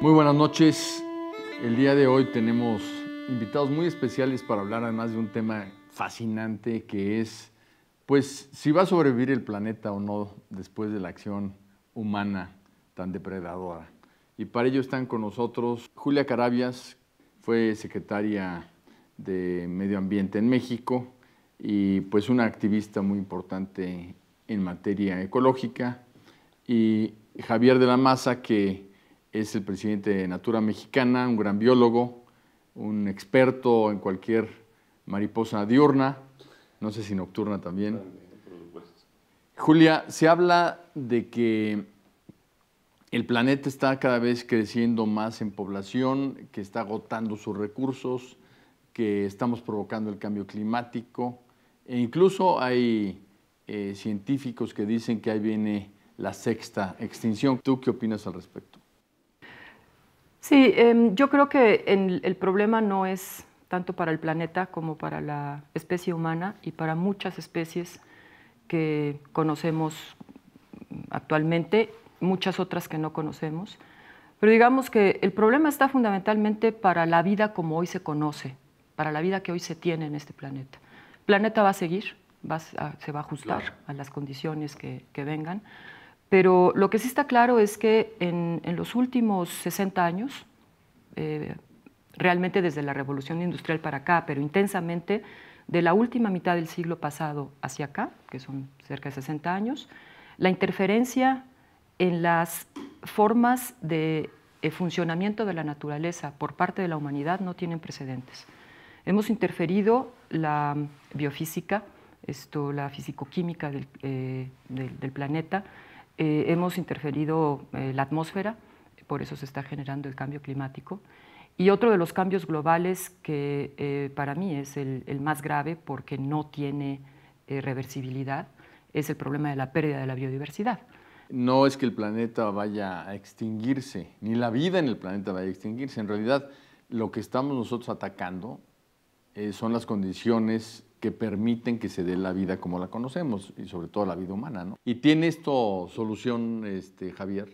Muy buenas noches. El día de hoy tenemos invitados muy especiales para hablar además de un tema fascinante que es, pues, si va a sobrevivir el planeta o no después de la acción humana tan depredadora. Y para ello están con nosotros Julia Carabias, fue secretaria de Medio Ambiente en México y pues una activista muy importante en materia ecológica, y Javier de la Maza, que es el presidente de Natura Mexicana, un gran biólogo, un experto en cualquier mariposa diurna, no sé si nocturna también. Julia, se habla de que el planeta está cada vez creciendo más en población, que está agotando sus recursos, que estamos provocando el cambio climático e incluso hay eh, científicos que dicen que ahí viene la sexta extinción. ¿Tú qué opinas al respecto? Sí, em, yo creo que el problema no es tanto para el planeta como para la especie humana y para muchas especies que conocemos actualmente, muchas otras que no conocemos. Pero digamos que el problema está fundamentalmente para la vida como hoy se conoce, para la vida que hoy se tiene en este planeta. El planeta va a seguir, se va a ajustar a las condiciones que vengan pero lo que sí está claro es que en, los últimos 60 años, eh, realmente desde la revolución industrial para acá, pero intensamente de la última mitad del siglo pasado hacia acá, que son cerca de 60 años, la interferencia en las formas de eh, funcionamiento de la naturaleza por parte de la humanidad no tienen precedentes. Hemos interferido la biofísica, esto, la fisicoquímica eh, del planeta, eh, hemos interferido eh, la atmósfera, por eso se está generando el cambio climático. Y otro de los cambios globales que eh, para mí es el, el, más grave porque no tiene reversibilidad es el problema de la pérdida de la biodiversidad. No es que el planeta vaya a extinguirse, ni la vida en el planeta vaya a extinguirse. En realidad, lo que estamos nosotros atacando son las condiciones que permiten que se dé la vida como la conocemos y sobre todo la vida humana. ¿no? Y tiene esto solución, este, Javier.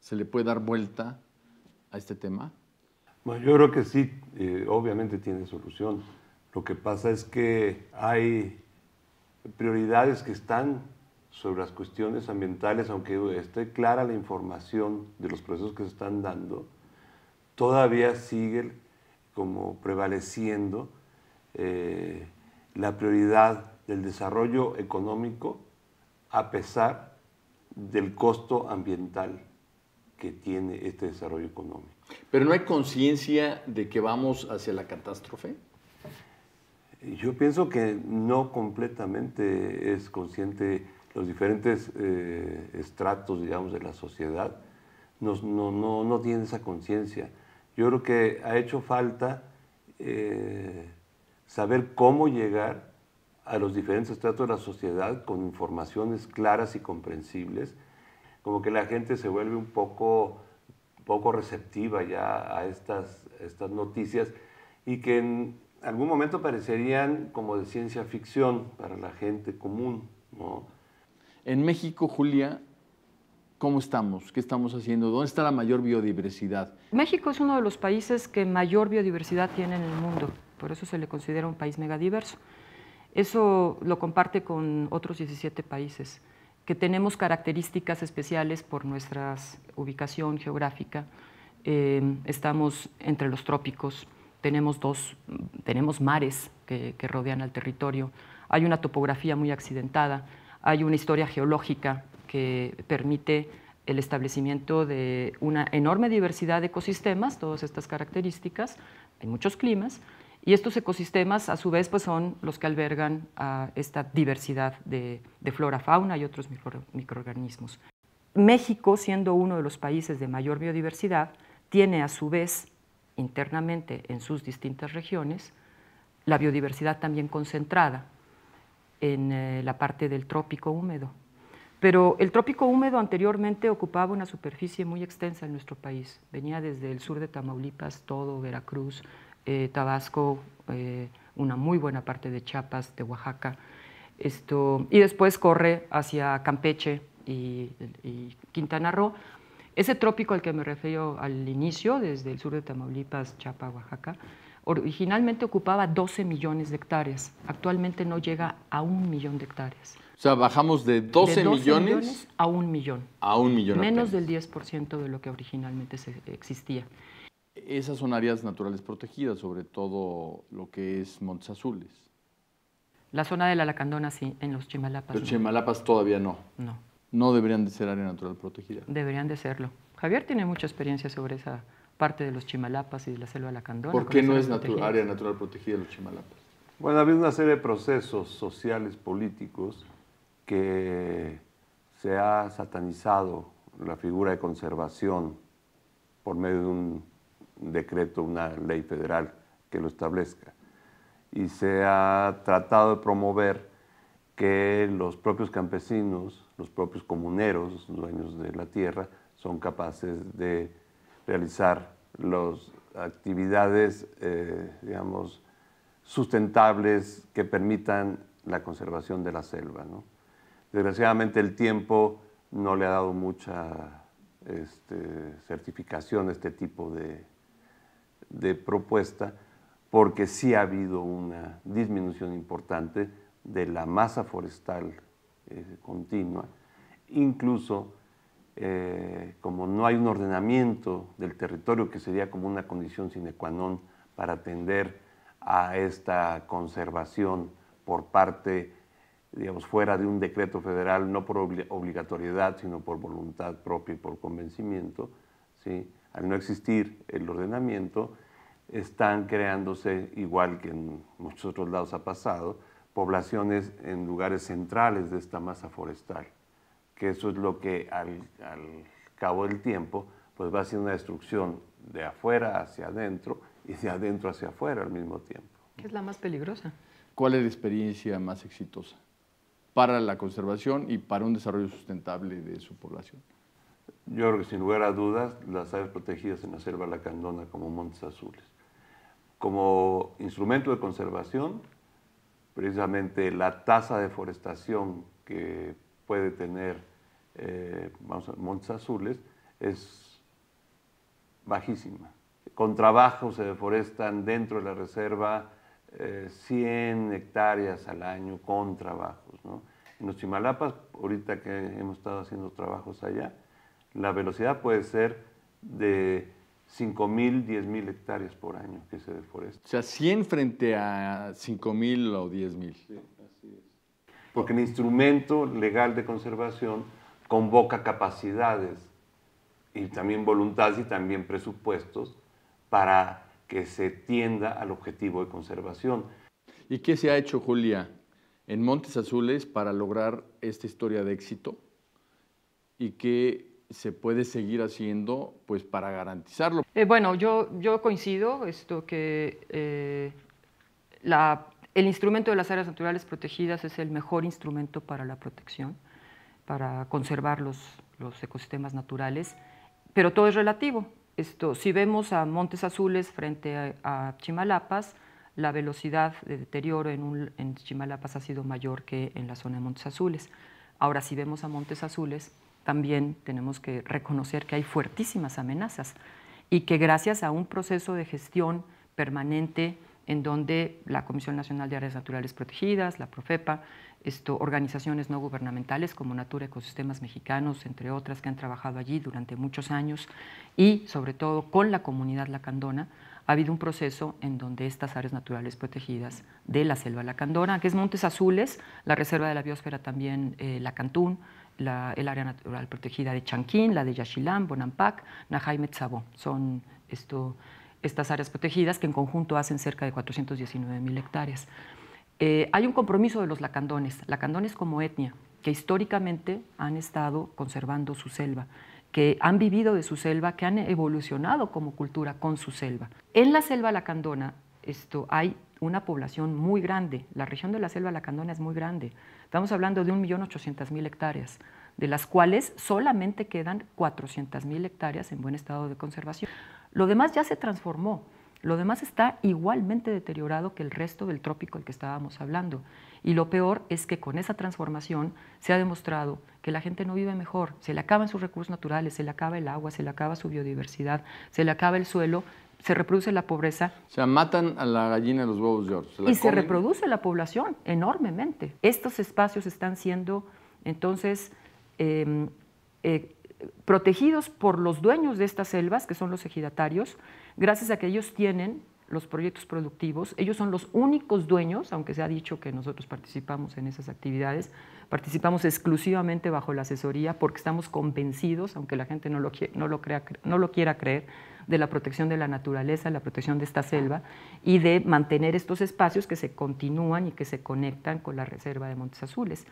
¿Se le puede dar vuelta a este tema? Bueno, yo creo que sí, eh, obviamente tiene solución. Lo que pasa es que hay prioridades que están sobre las cuestiones ambientales, aunque esté clara la información de los procesos que se están dando, todavía sigue como prevaleciendo eh, la prioridad del desarrollo económico a pesar del costo ambiental que tiene este desarrollo económico. ¿Pero no hay conciencia de que vamos hacia la catástrofe? Yo pienso que no completamente es consciente los diferentes eh, estratos, digamos, de la sociedad. no, no, no tiene esa conciencia. Yo creo que ha hecho falta eh, saber cómo llegar a los diferentes estratos de la sociedad con informaciones claras y comprensibles, como que la gente se vuelve un poco, poco receptiva ya a estas, noticias y que en algún momento parecerían como de ciencia ficción para la gente común. En México, Julia, ¿Cómo estamos? ¿Qué estamos haciendo? ¿Dónde está la mayor biodiversidad? México es uno de los países que mayor biodiversidad tiene en el mundo. Por eso se le considera un país megadiverso. Eso lo comparte con otros 17 países, que tenemos características especiales por nuestra ubicación geográfica. Eh, estamos entre los trópicos, tenemos, dos, tenemos mares que, que rodean al territorio, hay una topografía muy accidentada, hay una historia geológica que permite el establecimiento de una enorme diversidad de ecosistemas, todas estas características, hay muchos climas, y estos ecosistemas, a su vez, pues son los que albergan a esta diversidad de, flora, fauna y otros microorganismos. México, siendo uno de los países de mayor biodiversidad, tiene a su vez internamente en sus distintas regiones la biodiversidad también concentrada en eh, la parte del trópico húmedo. Pero el trópico húmedo anteriormente ocupaba una superficie muy extensa en nuestro país. Venía desde el sur de Tamaulipas, todo Veracruz, eh, Tabasco, eh, una muy buena parte de Chiapas, de Oaxaca. y después corre hacia Campeche y, Quintana Roo. Ese trópico al que me refiero al inicio, desde el sur de Tamaulipas, Chiapas, Oaxaca, originalmente ocupaba 12 millones de hectáreas, actualmente no llega a un millón de hectáreas. O sea, bajamos de 12, millones, a un millón. A un millón. Menos del 10% de lo que originalmente existía. Esas son áreas naturales protegidas, sobre todo lo que es Montes Azules. La zona de la Lacandona sí, en los Chimalapas. Los Chimalapas todavía no. No. No deberían de ser área natural protegida. Deberían de serlo. Javier tiene mucha experiencia sobre esa parte de los Chimalapas y de la selva de Lacandona. ¿Por qué no es área natural protegida los Chimalapas? Bueno, ha habido una serie de procesos sociales, políticos, que se ha satanizado la figura de conservación por medio de un decreto, una ley federal que lo establezca. Y se ha tratado de promover que los propios campesinos, los propios comuneros, dueños de la tierra, son capaces de realizar las actividades, eh, digamos, sustentables que permitan la conservación de la selva. Desgraciadamente el tiempo no le ha dado mucha este, certificación a este tipo de, de propuesta porque sí ha habido una disminución importante de la masa forestal eh, continua. Incluso, eh, como no hay un ordenamiento del territorio que sería como una condición sine qua non para atender a esta conservación por parte, digamos, fuera de un decreto federal, no por obligatoriedad, sino por voluntad propia y por convencimiento, ¿sí? al no existir el ordenamiento, están creándose, igual que en muchos otros lados ha pasado, poblaciones en lugares centrales de esta masa forestal, que eso es lo que al, cabo del tiempo pues va haciendo una destrucción de afuera hacia adentro y de adentro hacia afuera al mismo tiempo. ¿Qué es la más peligrosa? ¿Cuál es la experiencia más exitosa para la conservación y para un desarrollo sustentable de su población? Yo creo que sin lugar a dudas, las aves protegidas en la selva lacandona como Montes Azules. Como instrumento de conservación, precisamente la tasa de deforestación que puede tener eh, Montes Azules es bajísima. Con trabajo se deforestan dentro de la reserva 100 eh, hectáreas al año con trabajos. En los Chimalapas, ahorita que hemos estado haciendo trabajos allá, la velocidad puede ser de 5.000, 10.000 hectáreas por año que se deforesta. O sea, 100 frente a 5.000 o 10.000. Sí, así es. Porque el instrumento legal de conservación convoca capacidades y también voluntades y también presupuestos para que se tienda al objetivo de conservación. ¿Y qué se ha hecho, Julia, en Montes Azules para lograr esta historia de éxito? ¿Y qué se puede seguir haciendo pues para garantizarlo? Eh, bueno, yo, yo coincido esto que eh, el instrumento de las áreas naturales protegidas es el mejor instrumento para la protección, para conservar los, ecosistemas naturales, pero todo es relativo. Esto, si vemos a Montes Azules frente a, a Chimalapas, la velocidad de deterioro en, en Chimalapas ha sido mayor que en la zona de Montes Azules. Ahora, si vemos a Montes Azules, también tenemos que reconocer que hay fuertísimas amenazas y que gracias a un proceso de gestión permanente en donde la Comisión Nacional de Áreas Naturales Protegidas, la Profepa, esto, organizaciones no gubernamentales como Natura Ecosistemas Mexicanos, entre otras, que han trabajado allí durante muchos años, y sobre todo con la comunidad lacandona, ha habido un proceso en donde estas áreas naturales protegidas de la selva lacandona, que es Montes Azules, la reserva de la biosfera también eh, Lacantún, el área natural protegida de Chanquín, la de Yachilán, Bonampak, Najay Son estas áreas protegidas que en conjunto hacen cerca de 419 mil hectáreas. Eh, hay un compromiso de los lacandones, lacandones como etnia, que históricamente han estado conservando su selva que han vivido de su selva, que han evolucionado como cultura con su selva. En la selva lacandona esto, hay una población muy grande, la región de la selva lacandona es muy grande, estamos hablando de 1.800.000 hectáreas, de las cuales solamente quedan 400.000 hectáreas en buen estado de conservación. Lo demás ya se transformó, lo demás está igualmente deteriorado que el resto del trópico del que estábamos hablando. Y lo peor es que con esa transformación se ha demostrado que la gente no vive mejor, se le acaban sus recursos naturales, se le acaba el agua, se le acaba su biodiversidad, se le acaba el suelo, se reproduce la pobreza. O sea, matan a la gallina de los huevos de oro. y se reproduce la población enormemente. Estos espacios están siendo entonces em, eh, protegidos por los dueños de estas selvas, que son los ejidatarios, gracias a que ellos tienen los proyectos productivos. Ellos son los únicos dueños, aunque se ha dicho que nosotros participamos en esas actividades, participamos exclusivamente bajo la asesoría porque estamos convencidos, aunque la gente no lo, no lo, crea, no lo quiera creer, de la protección de la naturaleza, la protección de esta selva y de mantener estos espacios que se continúan y que se conectan con la reserva de Montes Azules.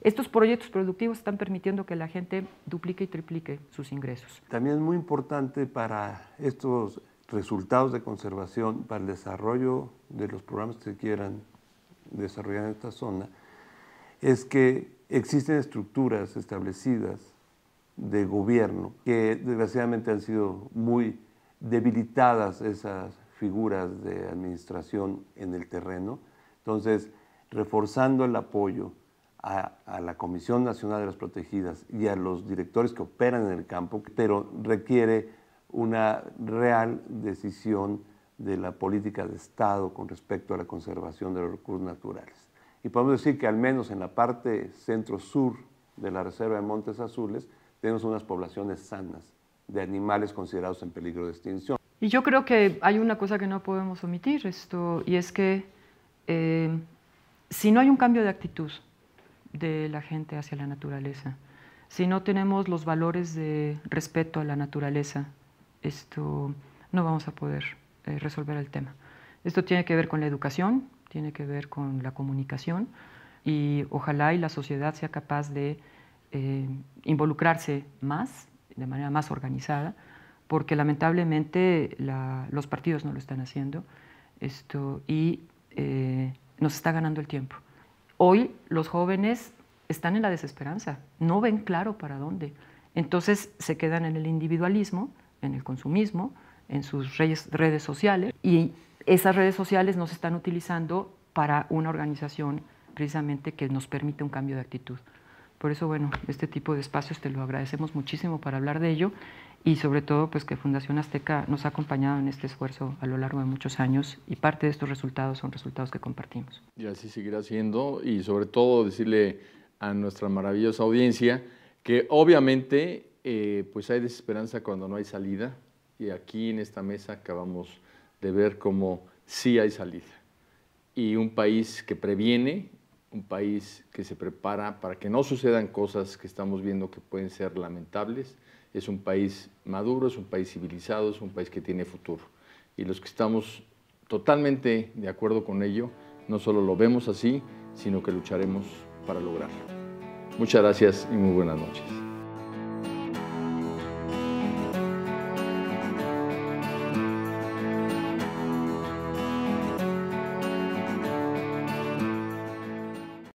Estos proyectos productivos están permitiendo que la gente duplique y triplique sus ingresos. También es muy importante para estos resultados de conservación para el desarrollo de los programas que se quieran desarrollar en esta zona es que existen estructuras establecidas de gobierno que desgraciadamente han sido muy debilitadas esas figuras de administración en el terreno. Entonces, reforzando el apoyo a, a, la Comisión Nacional de las Protegidas y a los directores que operan en el campo, pero requiere una real decisión de la política de Estado con respecto a la conservación de los recursos naturales. Y podemos decir que al menos en la parte centro-sur de la Reserva de Montes Azules tenemos unas poblaciones sanas de animales considerados en peligro de extinción. Y yo creo que hay una cosa que no podemos omitir esto, y es que eh, si no hay un cambio de actitud de la gente hacia la naturaleza, si no tenemos los valores de respeto a la naturaleza, esto no vamos a poder eh, resolver el tema. Esto tiene que ver con la educación, tiene que ver con la comunicación y ojalá y la sociedad sea capaz de eh, involucrarse más, de manera más organizada, porque lamentablemente los partidos no lo están haciendo esto, y eh, nos está ganando el tiempo. Hoy los jóvenes están en la desesperanza, no ven claro para dónde. Entonces se quedan en el individualismo en el consumismo, en sus redes sociales, y esas redes sociales nos están utilizando para una organización precisamente que nos permite un cambio de actitud. Por eso, bueno, este tipo de espacios te lo agradecemos muchísimo para hablar de ello y sobre todo pues que Fundación Azteca nos ha acompañado en este esfuerzo a lo largo de muchos años y parte de estos resultados son resultados que compartimos. Y así seguirá siendo y sobre todo decirle a nuestra maravillosa audiencia que obviamente eh, pues hay desesperanza cuando no hay salida y aquí en esta mesa acabamos de ver cómo sí hay salida. Y un país que previene, un país que se prepara para que no sucedan cosas que estamos viendo que pueden ser lamentables, es un país maduro, es un país civilizado, es un país que tiene futuro. Y los que estamos totalmente de acuerdo con ello, no solo lo vemos así, sino que lucharemos para lograrlo. Muchas gracias y muy buenas noches.